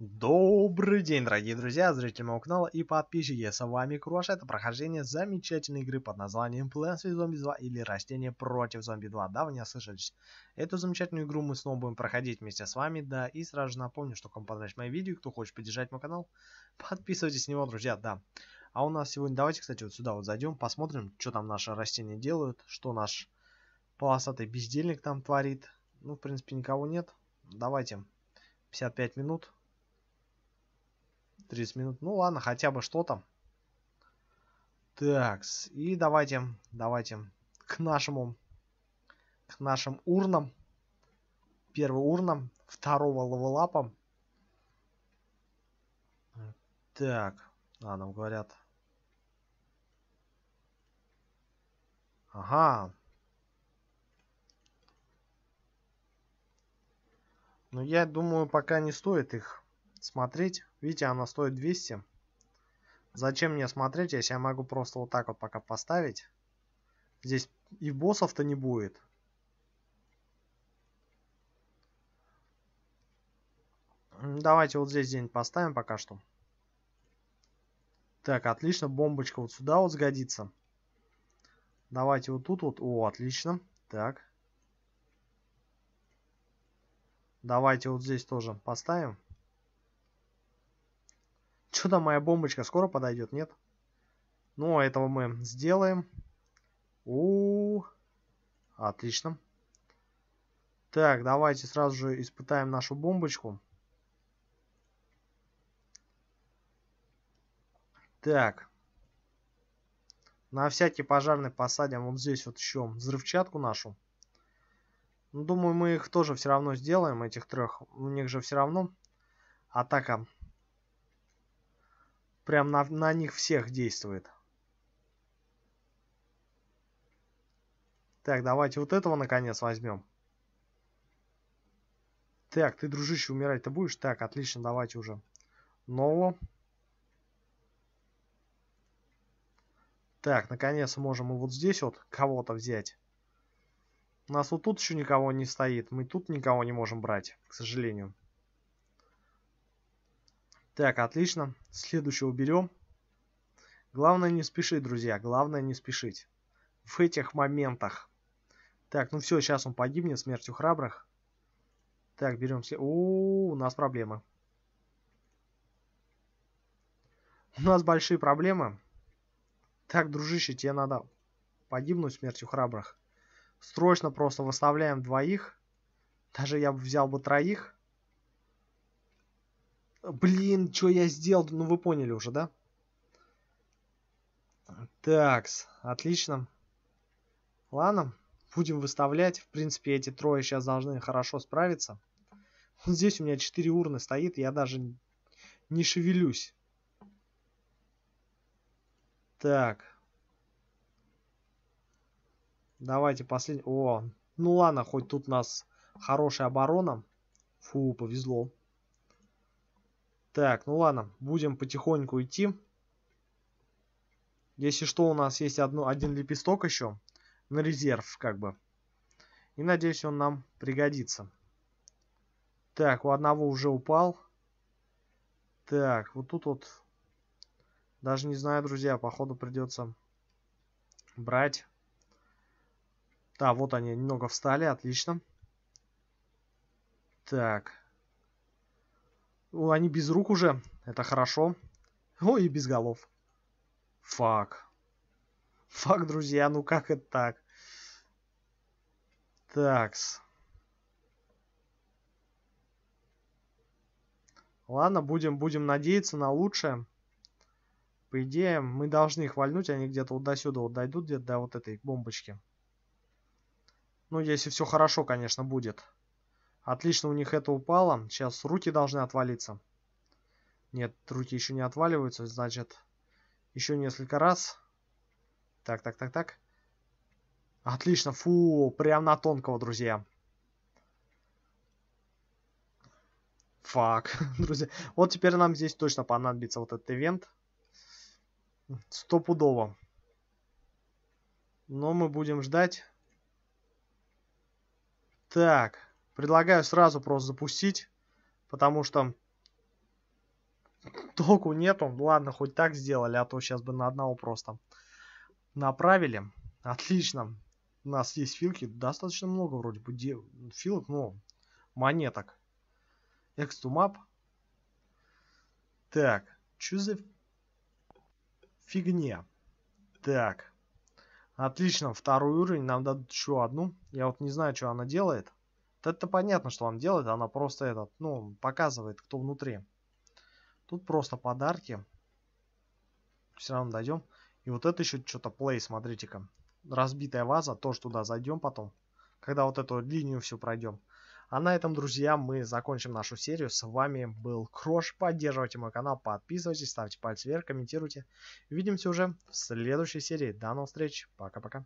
Добрый день, дорогие друзья, зрители моего канала и подписчики, с вами Круаш, это прохождение замечательной игры под названием Plants vs Zombies 2 или Растение против Зомби 2, да, вы не ослышались. Эту замечательную игру мы снова будем проходить вместе с вами, да, и сразу же напомню, что кому понравилось мое видео, кто хочет поддержать мой канал, подписывайтесь на него, друзья, да. А у нас сегодня, давайте, кстати, вот сюда вот зайдем, посмотрим, что там наши растения делают, что наш полосатый бездельник там творит. Ну, в принципе, никого нет, давайте, 55 минут 30 минут. Ну ладно, хотя бы что там. Так, и давайте, давайте к нашему, к нашим урнам. Первый урнам, второго левелапа. Так, а, нам говорят. Ага. Но ну, я думаю, пока не стоит их смотреть. Видите, она стоит 200. Зачем мне смотреть, если я могу просто вот так вот пока поставить. Здесь и боссов-то не будет. Давайте вот здесь день поставим пока что. Так, отлично, бомбочка вот сюда вот сгодится. Давайте вот тут вот. О, отлично. Так. Давайте вот здесь тоже поставим. Что там моя бомбочка? Скоро подойдет, нет? Ну, а этого мы сделаем. У, -у, у Отлично. Так, давайте сразу же испытаем нашу бомбочку. Так. На всякий пожарный посадим вот здесь вот еще взрывчатку нашу. Ну, думаю, мы их тоже все равно сделаем, этих трех. У них же все равно атака прям на, на них всех действует. Так, давайте вот этого наконец возьмем. Так, ты, дружище, умирать-то будешь? Так, отлично, давайте уже. Ново. Так, наконец можем и вот здесь вот кого-то взять. У нас вот тут еще никого не стоит. Мы тут никого не можем брать, к сожалению. Так, отлично. Следующего берем. Главное не спешить, друзья. Главное не спешить. В этих моментах. Так, ну все, сейчас он погибнет смертью храбрых. Так, берем... След... О, у нас проблемы. У нас большие проблемы. Так, дружище, тебе надо погибнуть смертью храбрых. Срочно просто выставляем двоих. Даже я бы взял бы троих. Блин, что я сделал? Ну, вы поняли уже, да? Такс, отлично. Ладно, будем выставлять. В принципе, эти трое сейчас должны хорошо справиться. Вот здесь у меня 4 урны стоит, я даже не шевелюсь. Так. Давайте последний... О, ну ладно, хоть тут у нас хорошая оборона. Фу, повезло. Так, ну ладно, будем потихоньку идти. Если что, у нас есть одно, один лепесток еще на резерв, как бы. И надеюсь, он нам пригодится. Так, у одного уже упал. Так, вот тут вот... Даже не знаю, друзья, походу придется брать. Да, вот они немного встали, отлично. Так они без рук уже. Это хорошо. О, и без голов. Фак. Фак, друзья, ну как это так? Такс. Ладно, будем, будем надеяться на лучшее. По идее, мы должны их вальнуть, они где-то вот до сюда вот дойдут, где-то до вот этой бомбочки. Ну, если все хорошо, конечно, будет. Отлично у них это упало. Сейчас руки должны отвалиться. Нет, руки еще не отваливаются. Значит, еще несколько раз. Так, так, так, так. Отлично. Фу, прям на тонкого, друзья. Фак, друзья. Вот теперь нам здесь точно понадобится вот этот ивент. Стопудово. Но мы будем ждать. Так. Предлагаю сразу просто запустить, потому что толку нету. Ладно, хоть так сделали, а то сейчас бы на одного просто направили. Отлично. У нас есть филки. Достаточно много вроде бы филок, но ну, монеток. Экстумап. Так, что за фигня? Так, отлично, второй уровень, нам дадут еще одну. Я вот не знаю, что она делает. Это понятно, что он делает, она просто этот, ну, показывает, кто внутри. Тут просто подарки. Все равно дойдем. И вот это еще что-то плей, смотрите-ка. Разбитая ваза, тоже туда зайдем потом. Когда вот эту линию все пройдем. А на этом, друзья, мы закончим нашу серию. С вами был Крош. Поддерживайте мой канал, подписывайтесь, ставьте пальцы вверх, комментируйте. Увидимся уже в следующей серии. До новых встреч. Пока-пока.